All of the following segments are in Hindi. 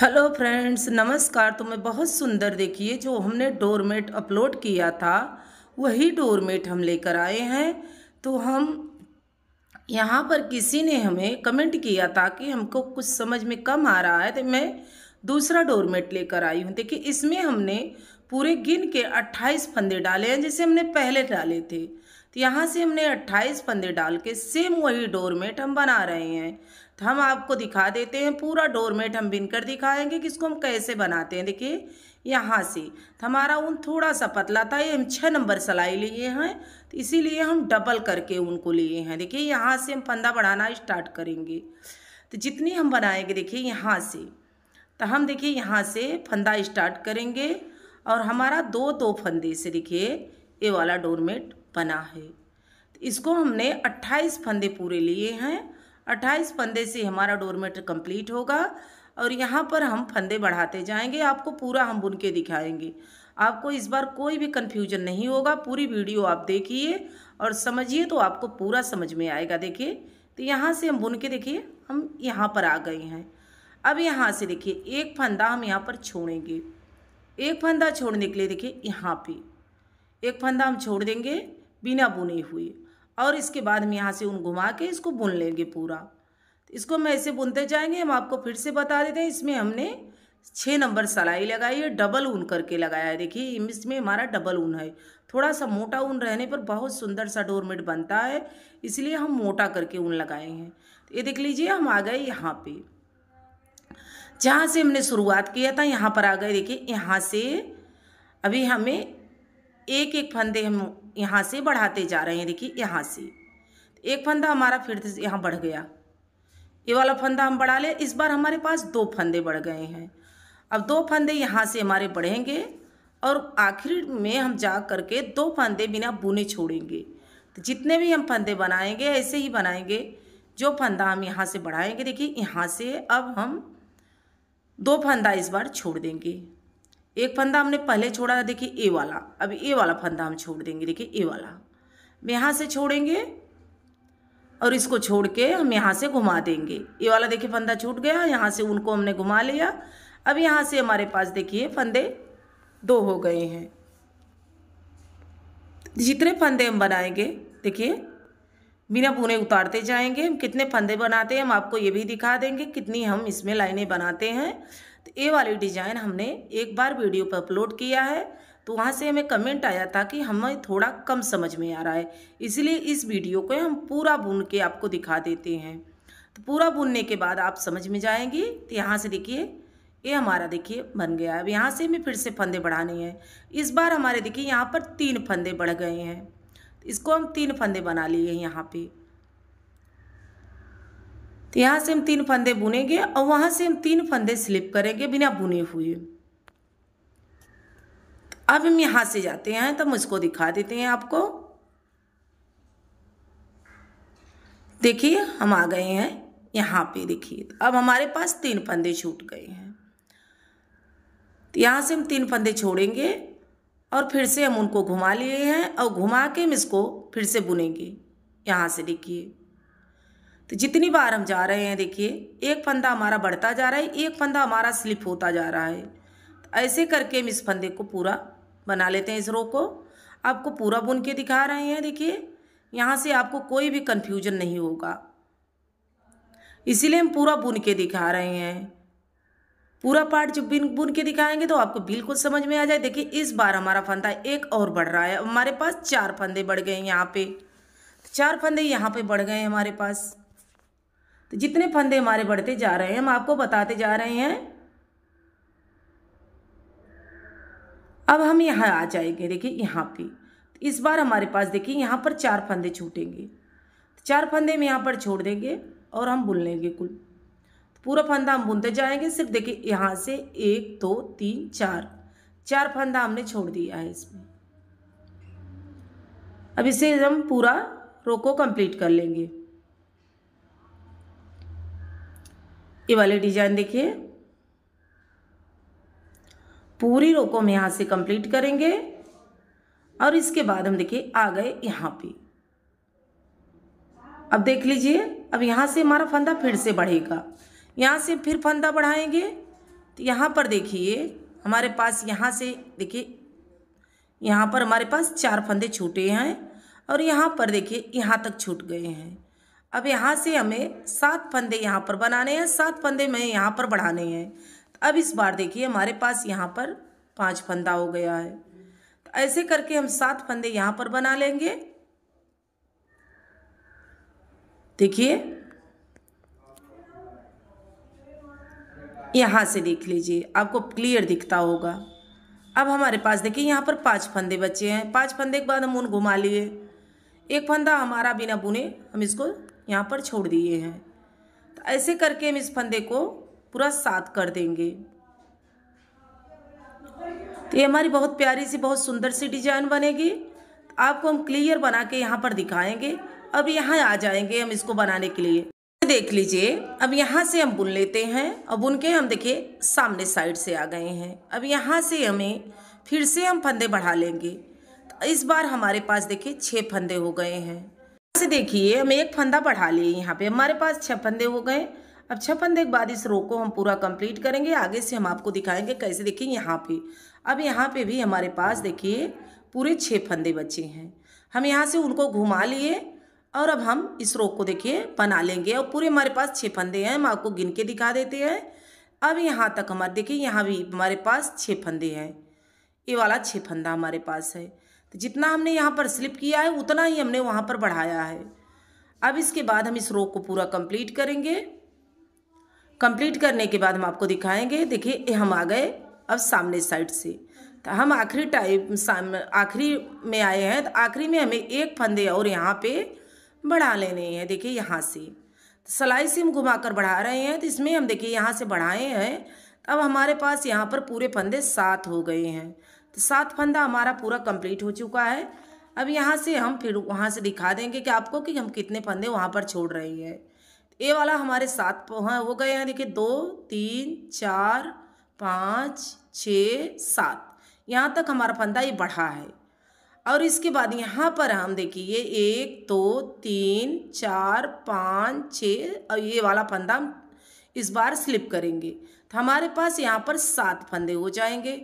हेलो फ्रेंड्स नमस्कार तो मैं बहुत सुंदर देखिए जो हमने डोरमेट अपलोड किया था वही डोरमेट हम लेकर आए हैं तो हम यहाँ पर किसी ने हमें कमेंट किया था कि हमको कुछ समझ में कम आ रहा है तो मैं दूसरा डोरमेट लेकर आई हूँ देखिए इसमें हमने पूरे गिन के 28 फंदे डाले हैं जैसे हमने पहले डाले थे तो यहाँ से हमने 28 फंदे डाल के सेम वही डोरमेट हम बना रहे हैं तो हम आपको दिखा देते हैं पूरा डोरमेट हम बिन कर दिखाएंगे कि इसको हम कैसे बनाते हैं देखिए यहाँ से तो हमारा ऊन थोड़ा सा पतला था ये हम छः नंबर सिलाई लिए हैं तो इसीलिए हम डबल करके उनको लिए हैं देखिए यहाँ से हम फंदा बढ़ाना स्टार्ट करेंगे तो जितनी हम बनाएंगे देखिए यहाँ से तो हम देखिए यहाँ से फंदा स्टार्ट करेंगे और हमारा दो दो फंदे से देखिए ये वाला डोरमेट बना है तो इसको हमने 28 फंदे पूरे लिए हैं अट्ठाईस फंदे से हमारा डोरमेट कंप्लीट होगा और यहाँ पर हम फंदे बढ़ाते जाएंगे आपको पूरा हम बुन के दिखाएंगे आपको इस बार कोई भी कन्फ्यूजन नहीं होगा पूरी वीडियो आप देखिए और समझिए तो आपको पूरा समझ में आएगा देखिए तो यहाँ से हम बुन के देखिए हम यहाँ पर आ गए हैं अब यहाँ से देखिए एक फंदा हम यहाँ पर छोड़ेंगे एक फंदा छोड़ने के लिए देखिए यहाँ पे एक फंदा हम छोड़ देंगे बिना बुने हुए और इसके बाद हम यहाँ से ऊन घुमा के इसको बुन लेंगे पूरा तो इसको हम ऐसे बुनते जाएंगे हम आपको फिर से बता देते हैं इसमें हमने छः नंबर सलाई लगाई है डबल ऊन करके लगाया है देखिए इसमें हमारा डबल ऊन है थोड़ा सा मोटा ऊन रहने पर बहुत सुंदर सा डोरमेट बनता है इसलिए हम मोटा करके ऊन लगाए हैं ये देख लीजिए हम आ गए यहाँ पे जहाँ से हमने शुरुआत किया था यहाँ पर आ गए देखिए यहाँ से अभी हमें एक एक फंदे हम यहाँ से बढ़ाते जा रहे हैं देखिए यहाँ से एक फंदा हमारा फिर से यहाँ बढ़ गया ये वाला फंदा हम बढ़ा ले इस बार हमारे पास दो फंदे बढ़ गए हैं अब दो फंदे यहाँ से हमारे बढ़ेंगे और आखिर में हम जा करके दो फंदे बिना बुने छोड़ेंगे तो जितने भी हम फंदे बनाएंगे ऐसे ही बनाएंगे जो फंदा हम यहाँ से बढ़ाएंगे देखिए यहाँ से अब हम दो फंदा इस बार छोड़ देंगे एक फंदा हमने पहले छोड़ा था देखिए ए वाला अब ए वाला फंदा हम छोड़ देंगे देखिए ए वाला हम यहाँ से छोड़ेंगे और इसको छोड़ के हम यहाँ से घुमा देंगे ये वाला देखिए फंदा छूट गया यहाँ से उनको हमने घुमा लिया अब यहाँ से हमारे पास देखिए फंदे दो हो गए हैं जितने फंदे हम बनाएंगे देखिए बिना पुणे उतारते जाएंगे हम कितने फंदे बनाते हैं हम आपको ये भी दिखा देंगे कितनी हम इसमें लाइनें बनाते हैं ये वाली डिज़ाइन हमने एक बार वीडियो पर अपलोड किया है तो वहाँ से हमें कमेंट आया था कि हमें थोड़ा कम समझ में आ रहा है इसलिए इस वीडियो को हम पूरा बुन के आपको दिखा देते हैं तो पूरा बुनने के बाद आप समझ में जाएंगे तो यहाँ से देखिए ये हमारा देखिए बन गया अब यहाँ से हमें फिर से फंदे बढ़ाने हैं इस बार हमारे देखिए यहाँ पर तीन फंदे बढ़ गए हैं इसको हम तीन फंदे बना लिए यहाँ पर तो यहाँ से हम तीन फंदे बुनेंगे और वहाँ से हम तीन फंदे स्लिप करेंगे बिना बुने हुए अब हम यहाँ से जाते हैं तो मुझको दिखा देते हैं आपको देखिए हम आ गए हैं यहाँ पे देखिए तो अब हमारे पास तीन फंदे छूट गए हैं तो यहाँ से हम तीन फंदे छोड़ेंगे और फिर से हम उनको घुमा लिए हैं और घुमा के हम इसको फिर से बुनेंगे यहाँ से देखिए तो जितनी बार हम जा रहे हैं देखिए एक फंदा हमारा बढ़ता जा रहा है एक फंदा हमारा स्लिप होता जा रहा है तो ऐसे करके हम इस फंदे को पूरा बना लेते हैं इस रो को आपको पूरा बुन के दिखा रहे हैं देखिए यहाँ से आपको कोई भी कन्फ्यूजन नहीं होगा इसीलिए हम पूरा बुन के दिखा रहे हैं पूरा पार्ट जब बिन बुन के दिखाएंगे तो आपको बिल्कुल समझ में आ जाए देखिए इस बार हमारा फंदा एक और बढ़ रहा है हमारे पास चार फंदे बढ़ गए हैं यहाँ पे चार फंदे यहाँ पे बढ़ गए हैं हमारे पास तो जितने फंदे हमारे बढ़ते जा रहे हैं हम आपको बताते जा रहे हैं अब हम यहाँ आ जाएंगे देखिए यहाँ पे तो इस बार हमारे पास देखिए यहाँ पर चार फंदे छूटेंगे तो चार फंदे हम यहाँ पर छोड़ देंगे और हम बुन लेंगे कुल तो पूरा फंदा हम बुनते जाएंगे सिर्फ देखिए यहाँ से एक दो तो, तीन चार चार फंदा हमने छोड़ दिया है इसमें अब इसे हम पूरा रोको कंप्लीट कर लेंगे ये वाले डिजाइन देखिए पूरी रो को हम यहाँ से कंप्लीट करेंगे और इसके बाद हम देखिए आ गए यहाँ पे अब देख लीजिए अब यहाँ से हमारा फंदा फिर से बढ़ेगा यहाँ से फिर फंदा बढ़ाएंगे तो यहाँ पर देखिए हमारे पास यहाँ से देखिए यहाँ पर हमारे पास चार फंदे छूटे हैं और यहाँ पर देखिए यहाँ तक छूट गए हैं अब यहाँ से हमें सात फंदे यहाँ पर बनाने हैं सात फंदे में यहाँ पर बढ़ाने हैं तो अब इस बार देखिए हमारे पास यहाँ पर पांच फंदा हो गया है तो ऐसे करके हम सात फंदे यहाँ पर बना लेंगे देखिए यहाँ से देख लीजिए आपको क्लियर दिखता होगा अब हमारे पास देखिए यहाँ पर पांच फंदे बचे हैं पांच फंदे के बाद हम उन घुमा लिए एक फंदा हमारा बिना बुने हम इसको यहाँ पर छोड़ दिए हैं तो ऐसे करके हम इस फंदे को पूरा साथ कर देंगे तो ये हमारी बहुत प्यारी सी बहुत सुंदर सी डिजाइन बनेगी तो आपको हम क्लियर बना के यहाँ पर दिखाएंगे अब यहाँ आ जाएंगे हम इसको बनाने के लिए देख लीजिए अब यहाँ से हम बुन लेते हैं अब बुन के हम देखिए सामने साइड से आ गए हैं अब यहाँ से हमें फिर से हम फंदे बढ़ा लेंगे तो इस बार हमारे पास देखिए छः फंदे हो गए हैं से देखिए हम एक फंदा बढ़ा लिए यहाँ पे हमारे पास छः फंदे हो गए अब छः फंदे के बाद इस रो को हम पूरा कंप्लीट करेंगे आगे से हम आपको दिखाएंगे कैसे देखिए यहाँ पे अब यहाँ पे भी हमारे पास देखिए पूरे छः फंदे बचे हैं हम यहाँ से उनको घुमा लिए और अब हम इस रो को देखिए बना लेंगे और पूरे हमारे पास छः फंदे हैं हम आपको गिन के दिखा देते हैं अब यहाँ तक हमारे देखिए यहाँ भी हमारे पास छः फंदे हैं ये वाला छः फंदा हमारे पास है जितना हमने यहाँ पर स्लिप किया है उतना ही हमने वहाँ पर बढ़ाया है अब इसके बाद हम इस रो को पूरा कंप्लीट करेंगे कंप्लीट करने के बाद हम आपको दिखाएंगे देखिए हम आ गए अब सामने साइड से तो हम आखिरी टाइम आखिरी में आए हैं तो आखिरी में हमें एक फंदे और यहाँ पे बढ़ा लेने हैं देखिए यहाँ से तो सलाई से हम घुमाकर बढ़ा रहे हैं तो इसमें हम देखिए यहाँ से बढ़ाए हैं अब हमारे पास यहाँ पर पूरे फंदे सात हो गए हैं तो सात फंदा हमारा पूरा कंप्लीट हो चुका है अब यहाँ से हम फिर वहाँ से दिखा देंगे कि आपको कि हम कितने फंदे वहाँ पर छोड़ रहे हैं ये वाला हमारे सात हाँ हो गए हैं देखिए दो तीन चार पाँच छ सात यहाँ तक हमारा फंदा ये बढ़ा है और इसके बाद यहाँ पर हम देखिए एक दो तीन चार पाँच छ और ये वाला फंदा इस बार स्लिप करेंगे तो हमारे पास यहाँ पर सात फंदे हो जाएंगे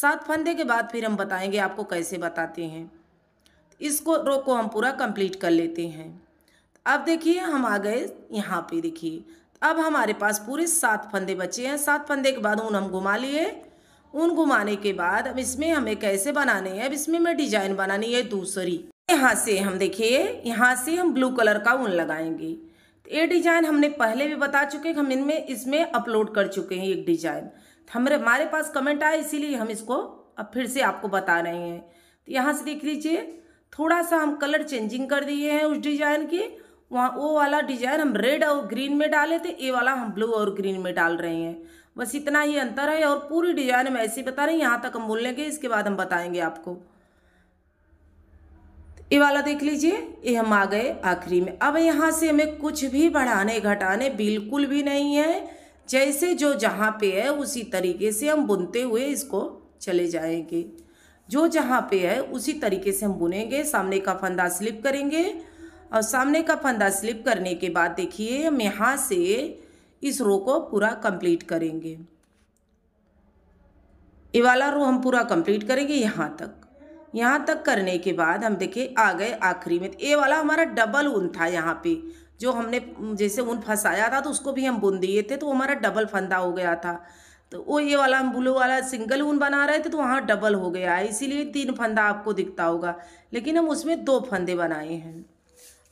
सात फंदे के बाद फिर हम बताएंगे आपको कैसे बताते हैं इसको रो को हम पूरा कंप्लीट कर लेते हैं अब देखिए हम आ गए यहाँ पे देखिए अब हमारे पास पूरे सात फंदे बचे हैं सात फंदे के बाद ऊन हम घुमा लिए ऊन घुमाने के बाद अब इसमें हमें कैसे बनाने हैं अब इसमें मैं डिजाइन बनानी है दूसरी यहाँ से हम देखिए यहाँ से हम ब्लू कलर का ऊन लगाएंगे ये डिजाइन हमने पहले भी बता चुके हैं हम इनमें इसमें अपलोड कर चुके हैं एक डिजाइन हमारे हमारे पास कमेंट आए इसीलिए हम इसको अब फिर से आपको बता रहे हैं तो यहाँ से देख लीजिए थोड़ा सा हम कलर चेंजिंग कर दिए हैं उस डिजाइन की वहाँ वो वाला डिजाइन हम रेड और ग्रीन में डाले थे ये वाला हम ब्लू और ग्रीन में डाल रहे हैं बस इतना ही अंतर है और पूरी डिजाइन हम ऐसे बता रहे हैं यहाँ तक हम बोल लेंगे इसके बाद हम बताएंगे आपको ये वाला देख लीजिए ये हम आ गए आखिरी में अब यहाँ से हमें कुछ भी बढ़ाने घटाने बिल्कुल भी नहीं है जैसे जो जहाँ पे है उसी तरीके से हम बुनते हुए इसको चले जाएंगे जो जहाँ पे है उसी तरीके से हम बुनेंगे सामने का फंदा स्लिप करेंगे और सामने का फंदा स्लिप करने के बाद देखिए हम यहाँ से इस रो को पूरा कंप्लीट करेंगे ये वाला रो हम पूरा कंप्लीट करेंगे यहाँ तक यहाँ तक करने के बाद हम देखिए आ गए आखिरी में ए वाला हमारा डबल उन था यहाँ पे जो हमने जैसे ऊन फंसाया था तो उसको भी हम बुन दिए थे तो हमारा डबल फंदा हो गया था तो वो ये वाला हम ब्लू वाला सिंगल ऊन बना रहे थे तो वहाँ डबल हो गया है इसीलिए तीन फंदा आपको दिखता होगा लेकिन हम उसमें दो फंदे बनाए हैं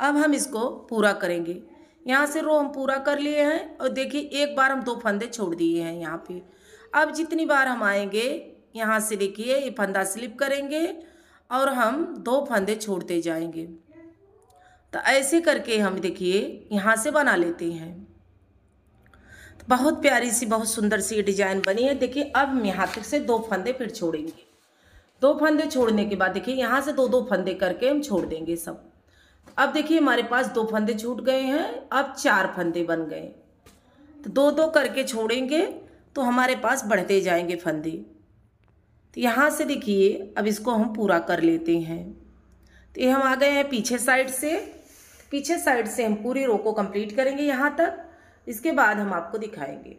अब हम इसको पूरा करेंगे यहाँ से रो हम पूरा कर लिए हैं और देखिए एक बार हम दो फंदे छोड़ दिए हैं यहाँ पे अब जितनी बार हम आएंगे यहाँ से देखिए ये फंदा स्लिप करेंगे और हम दो फंदे छोड़ते जाएंगे तो ऐसे करके हम देखिए यहाँ से बना लेते हैं तो बहुत प्यारी सी बहुत सुंदर सी डिज़ाइन बनी है देखिए अब हम यहाँ तक से दो फंदे फिर छोड़ेंगे दो फंदे छोड़ने के बाद देखिए यहाँ से दो दो फंदे करके हम छोड़ देंगे सब अब देखिए हमारे पास दो फंदे छूट गए हैं अब चार फंदे बन गए तो दो दो करके छोड़ेंगे तो हमारे पास बढ़ते जाएंगे फंदे तो यहाँ से देखिए अब इसको हम पूरा कर लेते हैं तो ये हम आ गए हैं पीछे साइड से पीछे साइड से हम पूरी रो को कंप्लीट करेंगे यहाँ तक इसके बाद हम आपको दिखाएंगे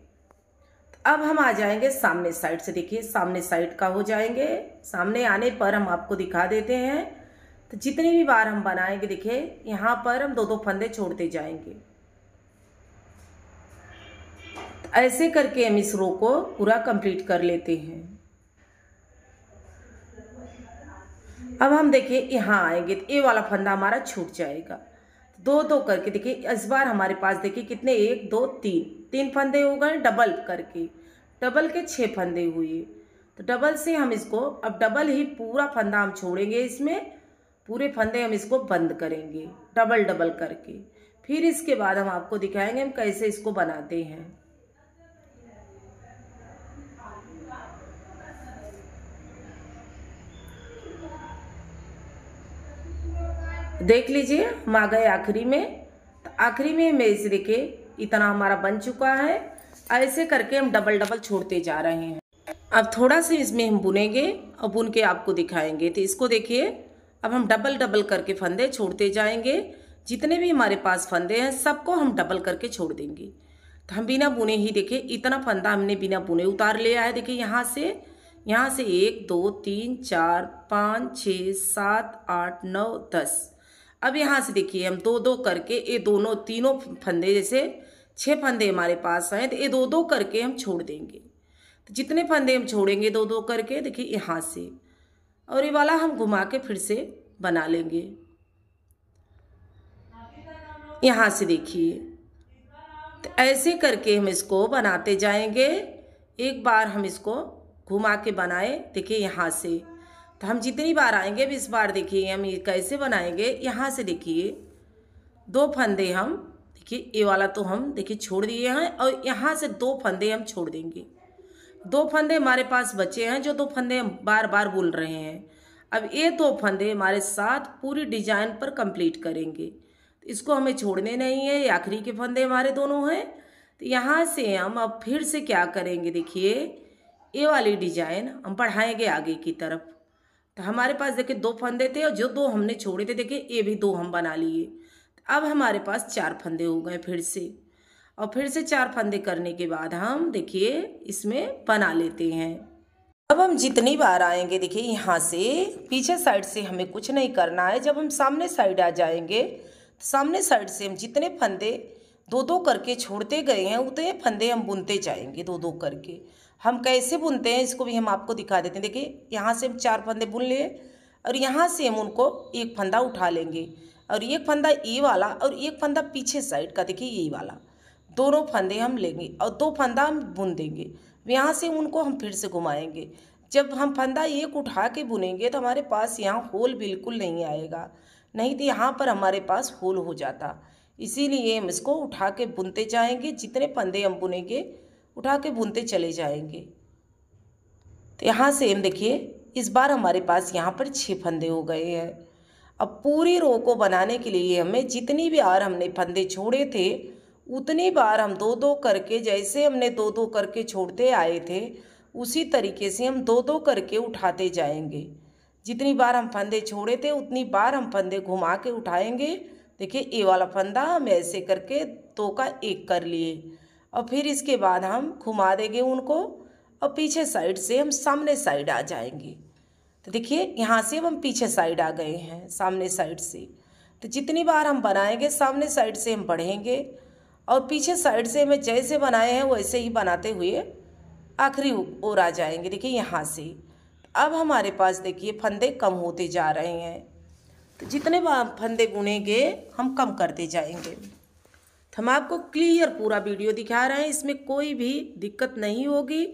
अब हम आ जाएंगे सामने साइड से देखिए सामने साइड का हो जाएंगे सामने आने पर हम आपको दिखा देते हैं तो जितनी भी बार हम बनाएंगे देखिए यहाँ पर हम दो दो फंदे छोड़ते जाएंगे तो ऐसे करके हम इस रो को पूरा कंप्लीट कर लेते हैं अब हम देखिए यहाँ आएंगे तो ये वाला फंदा हमारा छूट जाएगा दो दो करके देखिए इस बार हमारे पास देखिए कितने एक दो तीन तीन फंदे हो गए डबल करके डबल के छः फंदे हुए तो डबल से हम इसको अब डबल ही पूरा फंदा हम छोड़ेंगे इसमें पूरे फंदे हम इसको बंद करेंगे डबल डबल करके फिर इसके बाद हम आपको दिखाएंगे हम कैसे इसको बनाते हैं देख लीजिए हम आ गए आखिरी में तो आखिरी में मेज देखे इतना हमारा बन चुका है ऐसे करके हम डबल डबल छोड़ते जा रहे हैं अब थोड़ा सा इसमें हम बुनेंगे और बुन के आपको दिखाएंगे तो इसको देखिए अब हम डबल डबल करके फंदे छोड़ते जाएंगे जितने भी हमारे पास फंदे हैं सबको हम डबल करके छोड़ देंगे तो हम बिना बुने ही देखे इतना फंदा हमने बिना बुने उतार लिया है देखिए यहाँ से यहाँ से एक दो तीन चार पाँच छः सात आठ नौ दस अब यहाँ से देखिए हम दो दो करके ये दोनों तीनों फंदे जैसे छः फंदे हमारे पास हैं तो ये दो दो करके हम छोड़ देंगे तो जितने फंदे हम छोड़ेंगे दो दो करके देखिए यहाँ से और ये वाला हम घुमा के फिर से बना लेंगे यहाँ से देखिए तो ऐसे करके हम इसको बनाते जाएंगे एक बार हम इसको घुमा के बनाए देखिए यहाँ से तो हम जितनी बार आएंगे इस बार देखिए हम ये कैसे बनाएंगे यहाँ से देखिए दो फंदे हम देखिए ये वाला तो हम देखिए छोड़ दिए हैं और यहाँ से दो फंदे हम छोड़ देंगे दो फंदे हमारे पास बचे हैं जो दो फंदे हम बार बार बोल रहे हैं अब ये दो फंदे हमारे साथ पूरी डिजाइन पर कंप्लीट करेंगे तो इसको हमें छोड़ने नहीं है आखिरी के फंदे हमारे दोनों हैं तो यहाँ से हम अब फिर से क्या करेंगे देखिए ये वाली डिजाइन हम बढ़ाएंगे आगे की तरफ तो हमारे पास देखिए दो फंदे थे और जो दो हमने छोड़े थे देखिए ये भी दो हम बना लिए अब हमारे पास चार फंदे हो गए फिर से और फिर से चार फंदे करने के बाद हम देखिए इसमें बना लेते हैं अब हम जितनी बार आएंगे देखिए यहाँ से पीछे साइड से हमें कुछ नहीं करना है जब हम सामने साइड आ जाएंगे तो सामने साइड से हम जितने फंदे दो दो करके छोड़ते गए हैं उतने फंदे हम बुनते जाएंगे दो दो करके हम कैसे बुनते हैं इसको भी हम आपको दिखा देते हैं देखिए यहाँ से हम चार फंदे बुन लिए और यहाँ से हम उनको एक फंदा उठा लेंगे और एक फंदा ये वाला और एक फंदा पीछे साइड का देखिए ये वाला दोनों फंदे हम लेंगे और दो फंदा हम बुन देंगे यहाँ से उनको हम फिर से घुमाएंगे जब हम फंदा एक उठा के बुनेंगे तो हमारे पास यहाँ होल बिल्कुल नहीं आएगा नहीं तो यहाँ पर हमारे पास होल हो जाता इसीलिए हम इसको उठा के बुनते जाएंगे जितने फंदे हम बुनेंगे उठा के बुनते चले जाएंगे तो यहाँ सेम देखिए इस बार हमारे पास यहाँ पर छः फंदे हो गए हैं अब पूरी रो को बनाने के लिए हमें जितनी भी बार हमने फंदे छोड़े थे उतनी बार हम दो दो करके जैसे हमने दो दो करके छोड़ते आए थे उसी तरीके से हम दो दो करके उठाते जाएंगे जितनी बार हम फंदे छोड़े थे उतनी बार हम फंदे घुमा के उठाएंगे देखिए ए वाला फंदा हम ऐसे करके दो का एक कर लिए और फिर इसके बाद हम घुमा देंगे उनको और पीछे साइड से हम सामने साइड आ जाएंगे तो देखिए यहाँ से हम पीछे साइड आ गए हैं सामने साइड से तो जितनी बार हम बनाएंगे सामने साइड से हम बढ़ेंगे और पीछे साइड से हमें जैसे बनाए हैं वैसे ही बनाते हुए आखिरी ओर आ जाएंगे देखिए यहाँ से अब हमारे पास देखिए फंदे कम होते जा रहे हैं तो जितने बार फंदे बुनेंगे हम कम करते जाएंगे हम आपको क्लियर पूरा वीडियो दिखा रहे हैं इसमें कोई भी दिक्कत नहीं होगी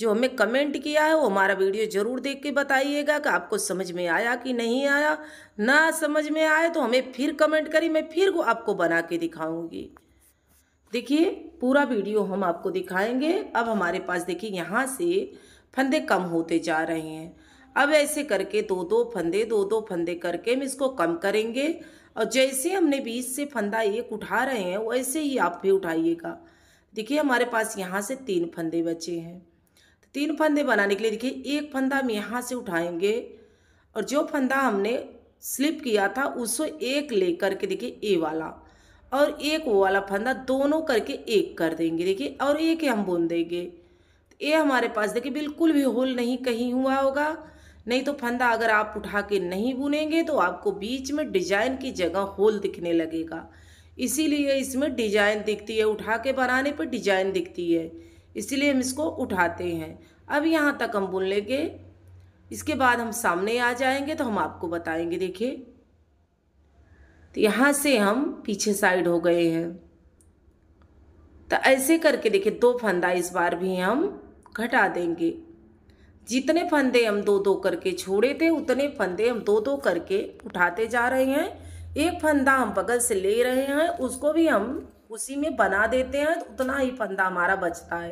जो हमें कमेंट किया है वो हमारा वीडियो ज़रूर देख के बताइएगा कि आपको समझ में आया कि नहीं आया ना समझ में आए तो हमें फिर कमेंट करी मैं फिर वो आपको बना के दिखाऊंगी देखिए पूरा वीडियो हम आपको दिखाएंगे अब हमारे पास देखिए यहाँ से फंदे कम होते जा रहे हैं अब ऐसे करके दो दो फंदे दो दो फंदे करके हम इसको कम करेंगे और जैसे हमने बीच से फंदा एक उठा रहे हैं वैसे ही आप भी उठाइएगा देखिए हमारे पास यहाँ से तीन फंदे बचे हैं तो तीन फंदे बनाने के लिए देखिए एक फंदा हम यहाँ से उठाएंगे और जो फंदा हमने स्लिप किया था उसको एक ले करके देखिए ए वाला और एक वो वाला फंदा दोनों करके एक कर देंगे देखिए और एक हम बुन देंगे ये तो हमारे पास देखिए बिल्कुल भी होल नहीं कहीं हुआ होगा नहीं तो फंदा अगर आप उठा के नहीं बुनेंगे तो आपको बीच में डिजाइन की जगह होल दिखने लगेगा इसीलिए इसमें डिजाइन दिखती है उठा के बनाने पर डिजाइन दिखती है इसीलिए हम इसको उठाते हैं अब यहाँ तक हम बुन लेंगे इसके बाद हम सामने आ जाएंगे तो हम आपको बताएंगे देखिए तो यहाँ से हम पीछे साइड हो गए हैं तो ऐसे करके देखिए दो फंदा इस बार भी हम घटा देंगे जितने फंदे हम दो दो करके छोड़े थे उतने फंदे हम दो दो करके उठाते जा रहे हैं एक फंदा हम बगल से ले रहे हैं उसको भी हम उसी में बना देते हैं तो उतना ही फंदा हमारा बचता है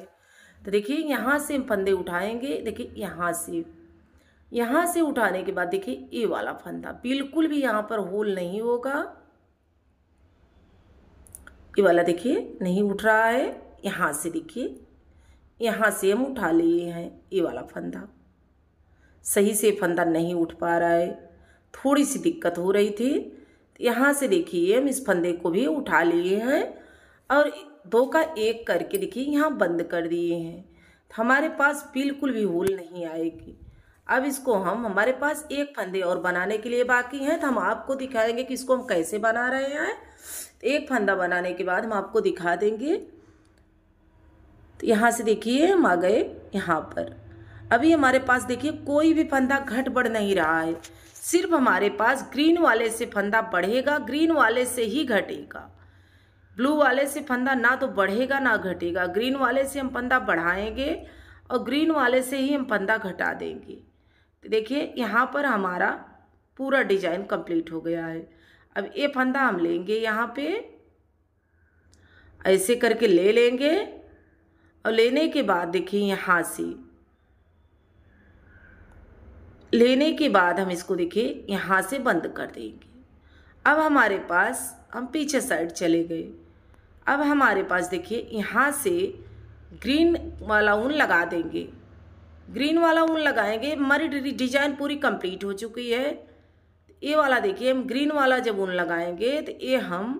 तो देखिए यहाँ से हम फंदे उठाएंगे देखिए यहाँ से यहाँ से उठाने के बाद देखिए ये वाला फंदा बिल्कुल भी यहाँ पर होल नहीं होगा ये वाला देखिए नहीं उठ रहा है यहाँ से देखिए यहाँ से हम उठा लिए हैं ये वाला फंदा सही से फंदा नहीं उठ पा रहा है थोड़ी सी दिक्कत हो रही थी यहाँ से देखिए हम इस फंदे को भी उठा लिए हैं और दो का एक करके देखिए यहाँ बंद कर दिए हैं हमारे पास बिल्कुल भी होल नहीं आएगी अब इसको हम हमारे पास एक फंदे और बनाने के लिए बाकी हैं तो हम आपको दिखाएंगे कि इसको हम कैसे बना रहे हैं एक फंदा बनाने के बाद हम आपको दिखा देंगे तो यहाँ से देखिए हम आ गए यहाँ पर अभी हमारे पास देखिए कोई भी फंदा घट बढ़ नहीं रहा है सिर्फ हमारे पास ग्रीन वाले से फंदा बढ़ेगा ग्रीन वाले से ही घटेगा ब्लू वाले से फंदा ना तो बढ़ेगा ना घटेगा ग्रीन वाले से हम फंदा बढ़ाएंगे और ग्रीन वाले से ही हम फंदा घटा देंगे तो देखिए यहाँ पर हमारा पूरा डिजाइन कंप्लीट हो गया है अब ये फंदा हम लेंगे यहाँ पे ऐसे करके ले लेंगे और लेने के बाद देखिए यहाँ से लेने के बाद हम इसको देखिए यहाँ से बंद कर देंगे अब हमारे पास हम पीछे साइड चले गए अब हमारे पास देखिए यहाँ से ग्रीन वाला ऊन लगा देंगे ग्रीन वाला ऊन लगाएंगे हमारी डिजाइन पूरी कंप्लीट हो चुकी है ये वाला देखिए हम ग्रीन वाला जब ऊन लगाएंगे तो ये हम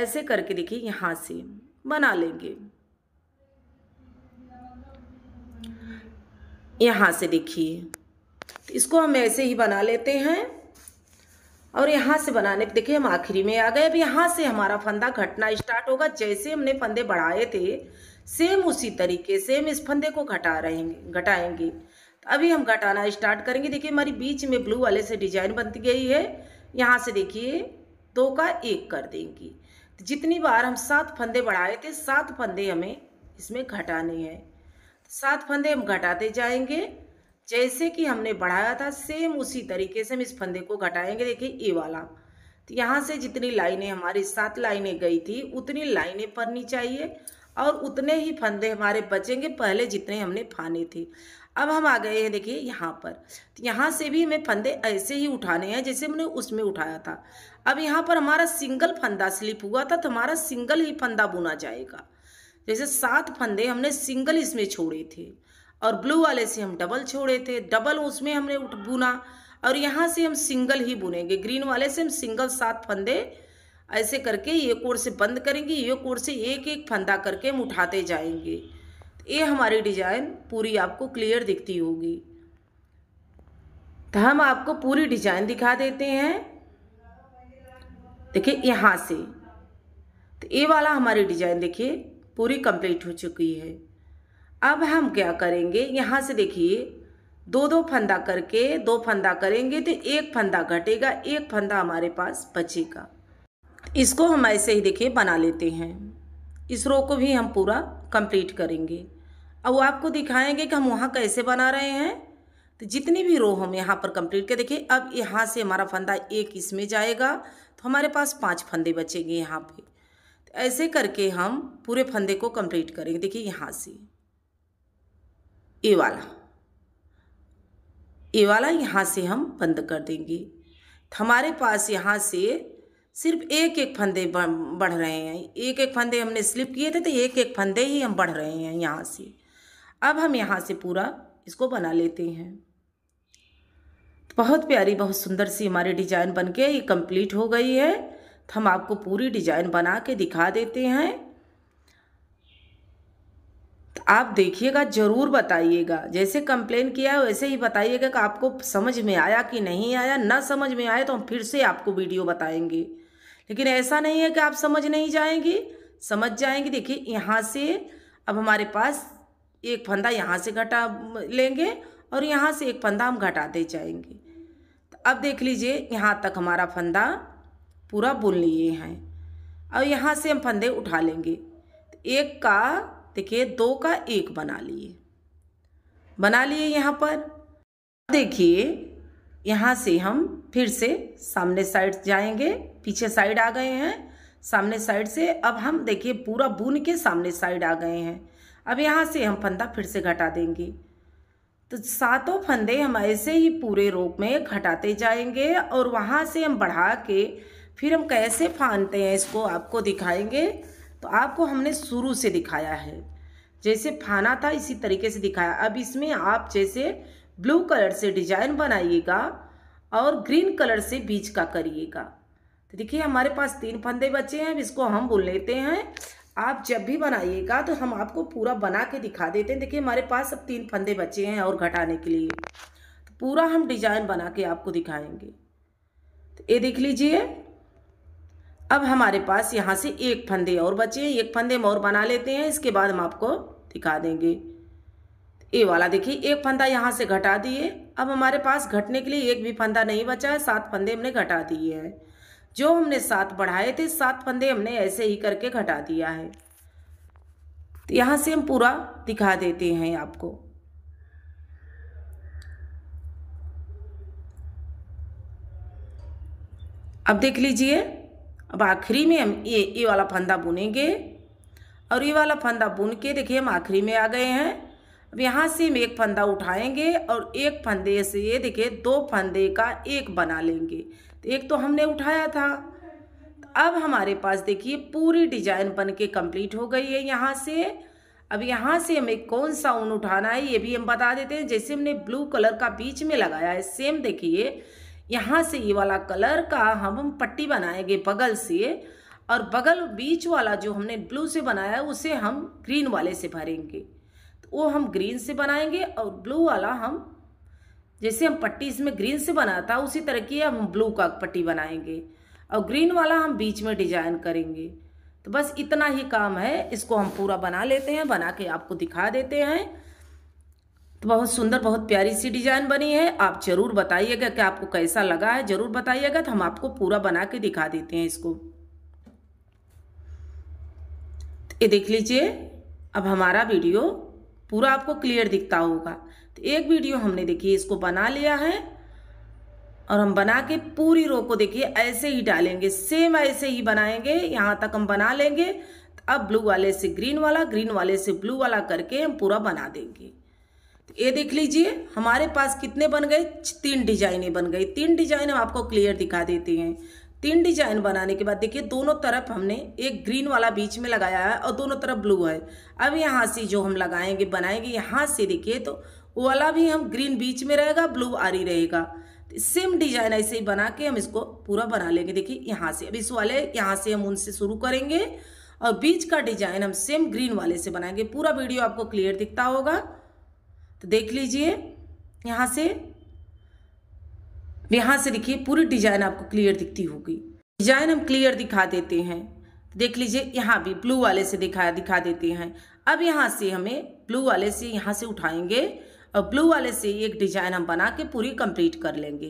ऐसे करके देखिए यहाँ से बना लेंगे यहाँ से देखिए तो इसको हम ऐसे ही बना लेते हैं और यहाँ से बनाने देखिए हम आखिरी में आ गए अब यहाँ से हमारा फंदा घटना स्टार्ट होगा जैसे हमने फंदे बढ़ाए थे सेम उसी तरीके से हम इस फंदे को घटा रहेंगे घटाएंगे तो अभी हम घटाना स्टार्ट करेंगे देखिए हमारी बीच में ब्लू वाले से डिजाइन बनती गई है यहाँ से देखिए दो का एक कर देंगी तो जितनी बार हम सात फंदे बढ़ाए थे सात फंदे हमें इसमें घटाने हैं सात फंदे हम घटाते जाएंगे जैसे कि हमने बढ़ाया था सेम उसी तरीके से हम इस फंदे को घटाएंगे देखिए ये वाला तो यहाँ से जितनी लाइनें हमारी सात लाइनें गई थी उतनी लाइनें फरनी चाहिए और उतने ही फंदे हमारे बचेंगे पहले जितने हमने फाने थे अब हम आ गए हैं देखिए यहाँ पर तो यहाँ से भी हमें फंदे ऐसे ही उठाने हैं जैसे हमने उसमें उठाया था अब यहाँ पर हमारा सिंगल फंदा स्लिप हुआ था तो हमारा सिंगल ही फंदा बुना जाएगा जैसे सात फंदे हमने सिंगल इसमें छोड़े थे और ब्लू वाले से हम डबल छोड़े थे डबल उसमें हमने उठ बुना और यहाँ से हम सिंगल ही बुनेंगे ग्रीन वाले से हम सिंगल सात फंदे ऐसे करके ये कोर से बंद करेंगे ये कोर से एक एक फंदा करके हम उठाते जाएंगे ये हमारी डिजाइन पूरी आपको क्लियर दिखती होगी तो हम आपको पूरी डिजाइन दिखा देते हैं देखिए यहाँ से तो ये वाला हमारी डिजाइन देखिए पूरी कंप्लीट हो चुकी है अब हम क्या करेंगे यहाँ से देखिए दो दो फंदा करके दो फंदा करेंगे तो एक फंदा घटेगा एक फंदा हमारे पास बचेगा इसको हम ऐसे ही देखिए बना लेते हैं इस रो को भी हम पूरा कंप्लीट करेंगे अब वो आपको दिखाएंगे कि हम वहाँ कैसे बना रहे हैं तो जितनी भी रो हम यहाँ पर कंप्लीट कर देखिए अब यहाँ से हमारा फंदा एक इसमें जाएगा तो हमारे पास पांच फंदे बचेंगे यहाँ पे ऐसे करके हम पूरे फंदे को कंप्लीट करेंगे देखिए यहाँ से ये वाला ये वाला यहाँ से हम बंद कर देंगे हमारे पास यहाँ से सिर्फ एक एक फंदे बढ़ रहे हैं एक एक फंदे हमने स्लिप किए थे तो एक एक फंदे ही हम बढ़ रहे हैं यहाँ से अब हम यहाँ से पूरा इसको बना लेते हैं बहुत प्यारी बहुत सुंदर सी हमारी डिजाइन बन के ये कंप्लीट हो गई है हम आपको पूरी डिजाइन बना के दिखा देते हैं तो आप देखिएगा ज़रूर बताइएगा जैसे कंप्लेन किया है वैसे ही बताइएगा कि आपको समझ में आया कि नहीं आया ना समझ में आया तो हम फिर से आपको वीडियो बताएंगे लेकिन ऐसा नहीं है कि आप समझ नहीं जाएंगे समझ जाएंगे देखिए यहाँ से अब हमारे पास एक फंदा यहाँ से घटा लेंगे और यहाँ से एक फंदा हम घटाते जाएंगे तो अब देख लीजिए यहाँ तक हमारा फंदा पूरा बुन लिए हैं और यहाँ से हम फंदे उठा लेंगे एक का देखिए दो का एक बना लिए बना लिए यहाँ पर देखिए यहाँ से हम फिर से सामने साइड जाएंगे पीछे साइड आ गए हैं सामने साइड से अब हम देखिए पूरा बुन के सामने साइड आ गए हैं अब यहाँ से हम फंदा फिर से घटा देंगे तो सातों फंदे हम ऐसे ही पूरे रोप में घटाते जाएंगे और वहाँ से हम बढ़ा के फिर हम कैसे फानते हैं इसको आपको दिखाएंगे तो आपको हमने शुरू से दिखाया है जैसे फाना था इसी तरीके से दिखाया अब इसमें आप जैसे ब्लू कलर से डिजाइन बनाइएगा और ग्रीन कलर से बीच का करिएगा तो देखिए हमारे पास तीन फंदे बचे हैं इसको हम बुन लेते हैं आप जब भी बनाइएगा तो हम आपको पूरा बना के दिखा देते हैं देखिए हमारे पास अब तीन फंदे बचे हैं और घटाने के लिए तो पूरा हम डिजाइन बना के आपको दिखाएंगे तो ये देख लीजिए अब हमारे पास यहाँ से एक फंदे और बचे हैं एक फंदे में और बना लेते हैं इसके बाद हम आपको दिखा देंगे ये वाला देखिए एक फंदा यहाँ से घटा दिए अब हमारे पास घटने के लिए एक भी फंदा नहीं बचा है सात फंदे हमने घटा दिए हैं जो हमने सात बढ़ाए थे सात फंदे हमने ऐसे ही करके घटा दिया है तो यहाँ से हम पूरा दिखा देते हैं आपको अब देख लीजिए अब आखिरी में हम ये ये वाला फंदा बुनेंगे और ये वाला फंदा बुन के देखिए हम आखिरी में आ गए हैं अब यहाँ से हम एक फंदा उठाएंगे और एक फंदे से ये देखिए दो फंदे का एक बना लेंगे तो एक तो हमने उठाया था अब हमारे पास देखिए पूरी डिजाइन बन के कम्प्लीट हो गई है यहाँ से अब यहाँ से हमें कौन सा ऊन उठाना है ये भी हम बता देते हैं जैसे हमने ब्लू कलर का बीच में लगाया है सेम देखिए यहाँ से ये वाला कलर का हम पट्टी बनाएंगे बगल से और बगल बीच वाला जो हमने ब्लू से बनाया उसे हम ग्रीन वाले से भरेंगे तो वो हम ग्रीन से बनाएंगे और ब्लू वाला हम जैसे हम पट्टी इसमें ग्रीन से बनाता उसी तरह की हम ब्लू का पट्टी बनाएंगे और ग्रीन वाला हम बीच में डिजाइन करेंगे तो बस इतना ही काम है इसको हम पूरा बना लेते हैं बना के आपको दिखा देते हैं तो बहुत सुंदर बहुत प्यारी सी डिज़ाइन बनी है आप ज़रूर बताइएगा कि आपको कैसा लगा है ज़रूर बताइएगा तो हम आपको पूरा बना के दिखा देते हैं इसको तो ये देख लीजिए अब हमारा वीडियो पूरा आपको क्लियर दिखता होगा तो एक वीडियो हमने देखिए इसको बना लिया है और हम बना के पूरी रो को देखिए ऐसे ही डालेंगे सेम ऐसे ही बनाएंगे यहाँ तक हम बना लेंगे तो अब ब्लू वाले से ग्रीन वाला ग्रीन वाले से ब्लू वाला करके हम पूरा बना देंगे ये देख लीजिए हमारे पास कितने बन गए तीन डिजाइने बन गई तीन डिजाइन हम आपको क्लियर दिखा देते हैं तीन डिजाइन बनाने के बाद देखिए दोनों तरफ हमने एक ग्रीन वाला बीच में लगाया है और दोनों तरफ ब्लू है अब यहाँ से जो हम लगाएंगे बनाएंगे यहाँ से देखिए तो वो वाला भी हम ग्रीन बीच में रहेगा ब्लू आरी रहेगा सेम डिजाइन ऐसे ही बना के हम इसको पूरा बना लेंगे देखिए यहाँ से अब इस वाले यहाँ से हम उनसे शुरू करेंगे और बीच का डिजाइन हम सेम ग्रीन वाले से बनाएंगे पूरा वीडियो आपको क्लियर दिखता होगा तो देख लीजिए यहाँ से यहाँ से देखिए पूरी डिजाइन आपको क्लियर दिखती होगी डिजाइन हम क्लियर दिखा देते हैं देख लीजिए यहाँ भी ब्लू वाले से दिखा दिखा देते हैं अब यहाँ से हमें ब्लू वाले से यहाँ से उठाएंगे और ब्लू वाले से एक डिजाइन हम बना के पूरी कंप्लीट कर लेंगे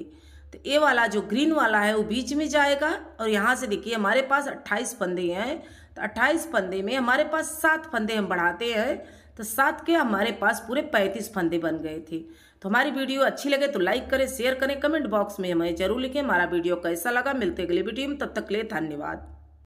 तो ये वाला जो ग्रीन वाला है वो बीच में जाएगा और यहाँ से देखिए हमारे पास 28 फंदे हैं तो 28 फंदे में हमारे पास सात फंदे हम बढ़ाते हैं तो सात के हमारे पास पूरे पैंतीस फंदे बन गए थे तो हमारी वीडियो अच्छी लगे तो लाइक करें शेयर करें कमेंट बॉक्स में हमें जरूर लिखें हमारा वीडियो कैसा लगा मिलते अगले वीडियो में तब तक ले धन्यवाद